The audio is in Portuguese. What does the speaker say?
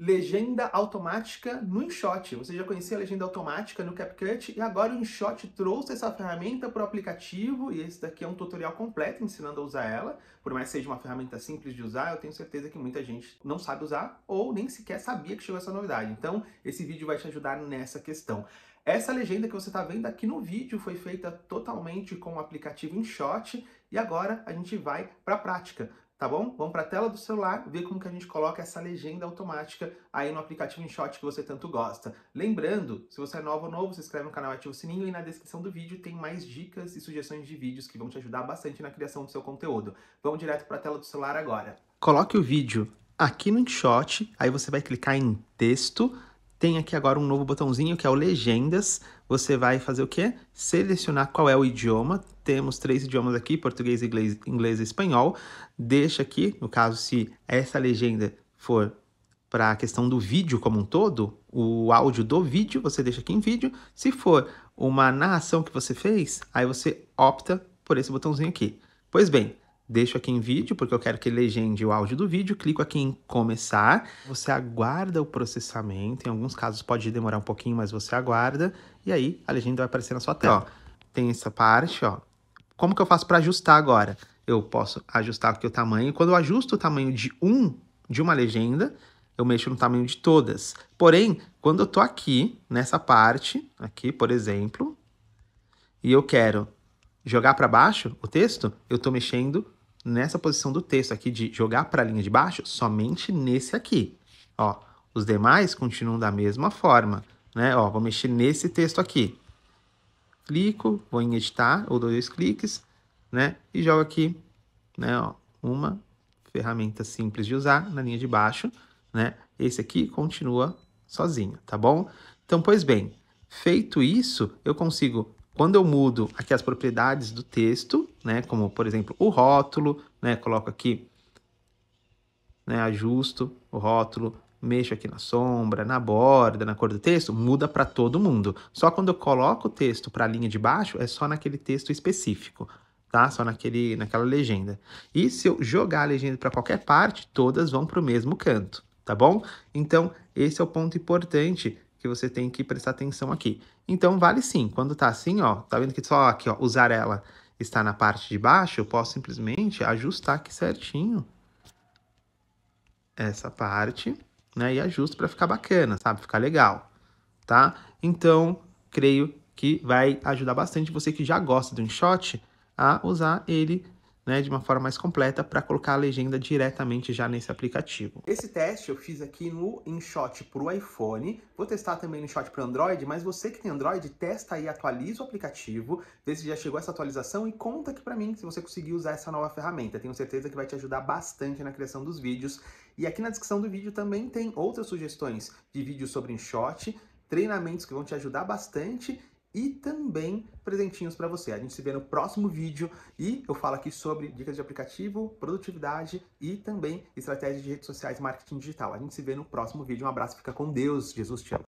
legenda automática no InShot. Você já conhecia a legenda automática no CapCut e agora o InShot trouxe essa ferramenta para o aplicativo e esse daqui é um tutorial completo ensinando a usar ela. Por mais que seja uma ferramenta simples de usar, eu tenho certeza que muita gente não sabe usar ou nem sequer sabia que chegou essa novidade. Então, esse vídeo vai te ajudar nessa questão. Essa legenda que você está vendo aqui no vídeo foi feita totalmente com o aplicativo InShot e agora a gente vai para a prática tá bom? Vamos para a tela do celular ver como que a gente coloca essa legenda automática aí no aplicativo InShot que você tanto gosta. Lembrando, se você é novo ou novo, se inscreve no canal, ativa o sininho e na descrição do vídeo tem mais dicas e sugestões de vídeos que vão te ajudar bastante na criação do seu conteúdo. Vamos direto para a tela do celular agora. Coloque o vídeo aqui no InShot, aí você vai clicar em texto, tem aqui agora um novo botãozinho que é o Legendas. Você vai fazer o quê? Selecionar qual é o idioma. Temos três idiomas aqui, português, inglês, inglês e espanhol. Deixa aqui, no caso, se essa legenda for para a questão do vídeo como um todo, o áudio do vídeo, você deixa aqui em vídeo. Se for uma narração que você fez, aí você opta por esse botãozinho aqui. Pois bem, Deixo aqui em vídeo, porque eu quero que legende o áudio do vídeo. Clico aqui em começar. Você aguarda o processamento. Em alguns casos pode demorar um pouquinho, mas você aguarda. E aí a legenda vai aparecer na sua tá. tela. Ó, tem essa parte, ó. Como que eu faço para ajustar agora? Eu posso ajustar aqui o tamanho. Quando eu ajusto o tamanho de um de uma legenda, eu mexo no tamanho de todas. Porém, quando eu tô aqui, nessa parte, aqui, por exemplo, e eu quero jogar para baixo o texto, eu tô mexendo nessa posição do texto aqui de jogar para a linha de baixo, somente nesse aqui. Ó, os demais continuam da mesma forma, né? Ó, vou mexer nesse texto aqui. Clico, vou em editar, ou dois cliques, né? E jogo aqui, né, ó, uma ferramenta simples de usar na linha de baixo, né? Esse aqui continua sozinho, tá bom? Então, pois bem, feito isso, eu consigo quando eu mudo aqui as propriedades do texto, né, como por exemplo o rótulo, né, coloco aqui, né, ajusto o rótulo, mexo aqui na sombra, na borda, na cor do texto, muda para todo mundo. Só quando eu coloco o texto para a linha de baixo, é só naquele texto específico, tá? Só naquele, naquela legenda. E se eu jogar a legenda para qualquer parte, todas vão para o mesmo canto, tá bom? Então, esse é o ponto importante que você tem que prestar atenção aqui. Então, vale sim. Quando tá assim, ó, tá vendo que só aqui, ó, usar ela está na parte de baixo, eu posso simplesmente ajustar aqui certinho essa parte, né? E ajusto para ficar bacana, sabe? Ficar legal, tá? Então, creio que vai ajudar bastante você que já gosta do InShot a usar ele né, de uma forma mais completa para colocar a legenda diretamente já nesse aplicativo. Esse teste eu fiz aqui no InShot para o iPhone, vou testar também no InShot para Android, mas você que tem Android, testa aí, atualiza o aplicativo, vê se já chegou essa atualização e conta aqui para mim se você conseguiu usar essa nova ferramenta. Tenho certeza que vai te ajudar bastante na criação dos vídeos. E aqui na descrição do vídeo também tem outras sugestões de vídeos sobre InShot, treinamentos que vão te ajudar bastante e também presentinhos para você. A gente se vê no próximo vídeo e eu falo aqui sobre dicas de aplicativo, produtividade e também estratégia de redes sociais e marketing digital. A gente se vê no próximo vídeo. Um abraço, fica com Deus. Jesus te ama.